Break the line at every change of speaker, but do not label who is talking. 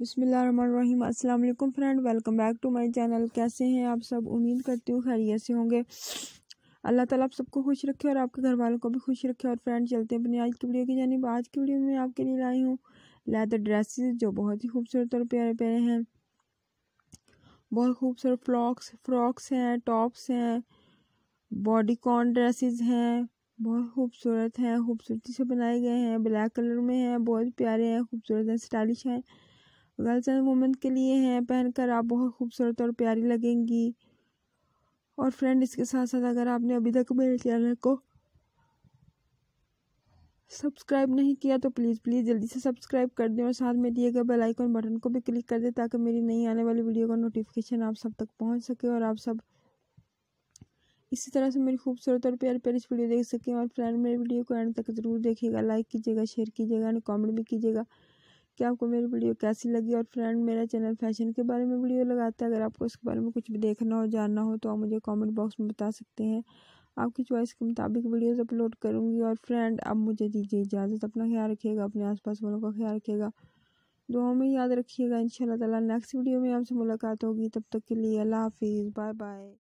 बिसमीम अस्सलाम वालेकुम friend welcome back to my channel कैसे हैं आप सब उम्मीद करती हूँ खैरियत से होंगे अल्लाह ताला आप सबको खुश रखे और आपके घर वालों को भी खुश रखे और फ्रेंड चलते हैं अपनी आज की वीडियो की जानी आज की वीडियो में आपके लिए लाई हूँ लेदर ड्रेसेस जो बहुत ही खूबसूरत और प्यारे प्यारे हैं बहुत खूबसूरत फ्लॉक्स फ्रॉक्स हैं टॉप्स हैं बॉडीकॉन ड्रेसेस हैं बहुत खूबसूरत हैं खूबसूरती से बनाए गए हैं ब्लैक कलर में हैं बहुत प्यारे हैं खूबसूरत हैं स्टाइलिश हैं गर्ल्स एंड वुमेन के लिए हैं पहनकर आप बहुत खूबसूरत और प्यारी लगेंगी और फ्रेंड इसके साथ साथ अगर आपने अभी तक मेरे चैनल को सब्सक्राइब नहीं किया तो प्लीज़ प्लीज़ जल्दी से सब्सक्राइब कर दें और साथ में दिए गए बेल आइकन बटन को भी क्लिक कर दें ताकि मेरी नई आने वाली वीडियो का नोटिफिकेशन आप सब तक पहुंच सके और आप सब इसी तरह से मेरी खूबसूरत और प्यार प्यारी वीडियो देख सकें और फ्रेंड मेरी वीडियो को एंड तक ज़रूर देखिएगा लाइक कीजिएगा शेयर कीजिएगा एंड कॉमेंट भी कीजिएगा कि आपको मेरी वीडियो कैसी लगी और फ्रेंड मेरा चैनल फैशन के बारे में वीडियो लगाता है अगर आपको इसके बारे में कुछ भी देखना हो जानना हो तो आप मुझे कमेंट बॉक्स में बता सकते हैं आपकी चॉइस के मुताबिक वीडियोस अपलोड करूँगी और फ्रेंड अब मुझे दीजिए इजाज़त अपना ख्याल रखिएगा अपने पास वालों का ख्याल रखिएगा दो में याद रखिएगा इन ताला नेक्स्ट वीडियो में आपसे मुलाकात होगी तब तक के लिए अल्लाह हाफिज़ बाय बाय